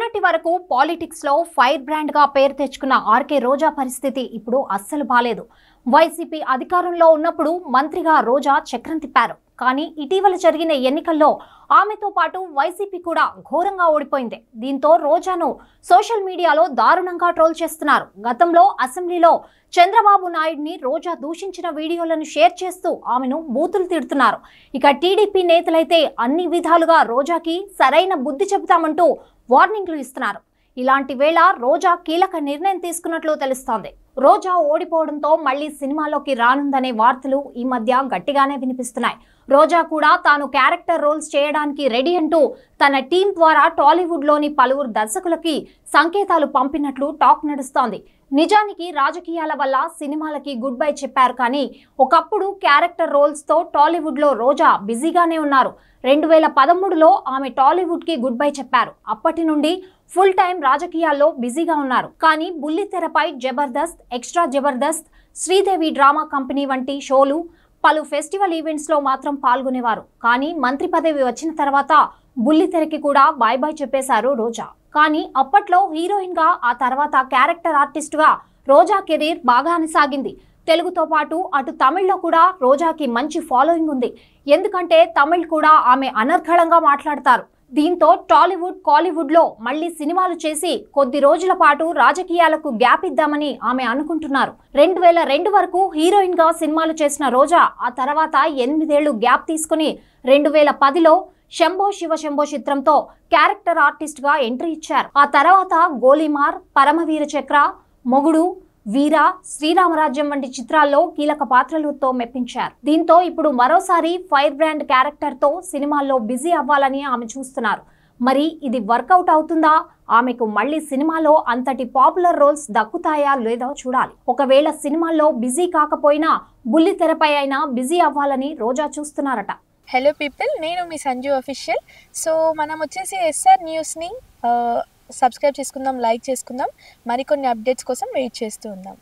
మొన్నటి వరకు పాలిటిక్స్లో ఫైర్ బ్రాండ్గా పేరు తెచ్చుకున్న ఆర్కే రోజా పరిస్థితి ఇప్పుడు అస్సలు బాలేదు వైసీపీ అధికారంలో ఉన్నప్పుడు మంత్రిగా రోజా చక్రం తిప్పారు కానీ ఇటీవల జరిగిన ఎన్నికల్లో ఆమెతో పాటు వైసీపీ కూడా ఘోరంగా ఓడిపోయింది దీంతో రోజాను సోషల్ మీడియాలో దారుణంగా ట్రోల్ చేస్తున్నారు గతంలో అసెంబ్లీలో చంద్రబాబు నాయుడిని రోజా దూషించిన వీడియోలను షేర్ చేస్తూ ఆమెను బూతులు తిడుతున్నారు ఇక టీడీపీ నేతలైతే అన్ని విధాలుగా రోజాకి సరైన బుద్ధి చెబుతామంటూ వార్నింగ్లు ఇస్తున్నారు ఇలాంటి వేళ రోజా కీలక నిర్ణయం తీసుకున్నట్లు తెలుస్తోంది రోజా ఓడిపోవడంతో మళ్లీ సినిమాలోకి రానుందనే వార్తలు ఈ మధ్య గట్టిగానే వినిపిస్తున్నాయి రోజా కూడా తాను క్యారెక్టర్ రోల్స్ చేయడానికి రెడీ అంటూ తన టీం ద్వారా టాలీవుడ్లోని పలువురు దర్శకులకి సంకేతాలు పంపినట్లు టాక్ నడుస్తోంది నిజానికి రాజకీయాల వల్ల సినిమాలకి గుడ్ బై చెప్పారు కానీ ఒకప్పుడు క్యారెక్టర్ రోల్స్తో టాలీవుడ్లో రోజా బిజీగానే ఉన్నారు రెండు వేల పదమూడులో ఆమె టాలీవుడ్కి గుడ్ బై చెప్పారు అప్పటి నుండి ఫుల్ టైం రాజకీయాల్లో బిజీగా ఉన్నారు కానీ బుల్లితెరపై Jabardasth extra Jabardasth Sridevi drama company వంటి షోలు పలు ఫెస్టివల్ ఈవెంట్స్లో మాత్రం పాల్గొనేవారు కానీ మంత్రి పదవి వచ్చిన తర్వాత బుల్లితెరకి కూడా బాయ్ బాయ్ చెప్పేశారు రోజా కానీ అప్పట్లో హీరోయిన్గా ఆ తర్వాత క్యారెక్టర్ ఆర్టిస్ట్గా రోజా కెరీర్ బాగానే సాగింది తెలుగుతో పాటు అటు తమిళ్లో కూడా రోజాకి మంచి ఫాలోయింగ్ ఉంది ఎందుకంటే తమిళ్ కూడా ఆమె అనర్ఘళంగా మాట్లాడతారు దీంతో టాలీవుడ్ కాలీవుడ్ లో మళ్లీ సినిమాలు చేసి కొద్ది రోజుల పాటు రాజకీయాలకు గ్యాప్ ఇద్దామని ఆమె అనుకుంటున్నారు రెండు వేల రెండు వరకు హీరోయిన్ గా సినిమాలు చేసిన రోజా ఆ తర్వాత ఎనిమిదేళ్లు గ్యాప్ తీసుకుని రెండు వేల పదిలో శంభో శివ శంభో చిత్రంతో క్యారెక్టర్ ఆర్టిస్ట్ గా ఎంట్రీ ఇచ్చారు ఆ తర్వాత గోలీమార్ పరమవీర చక్ర మొగుడు వీర శ్రీరామరాజ్యం వంటి చిత్రాల్లో కీలక పాత్రలతో మెప్పించారు దీంతో ఇప్పుడు మరోసారి ఫైర్ బ్రాండ్ క్యారెక్టర్ తో సినిమాల్లో బిజీ అవ్వాలని ఆమె చూస్తున్నారు మరి ఇది వర్కౌట్ అవుతుందా ఆమెకు మళ్ళీ సినిమాలో అంతటి పాపులర్ రోల్స్ దక్కుతాయా లేదో చూడాలి ఒకవేళ సినిమాల్లో బిజీ కాకపోయినా బుల్లి తెరపై అయినా బిజీ అవ్వాలని రోజా చూస్తున్నారట హలో పీపుల్ నేను మీ సంజు అఫీషియల్ సో మనం వచ్చేసి ఎస్ఆర్ న్యూస్ని సబ్స్క్రైబ్ చేసుకుందాం లైక్ చేసుకుందాం మరికొన్ని అప్డేట్స్ కోసం వెయిట్ చేస్తూ ఉందాం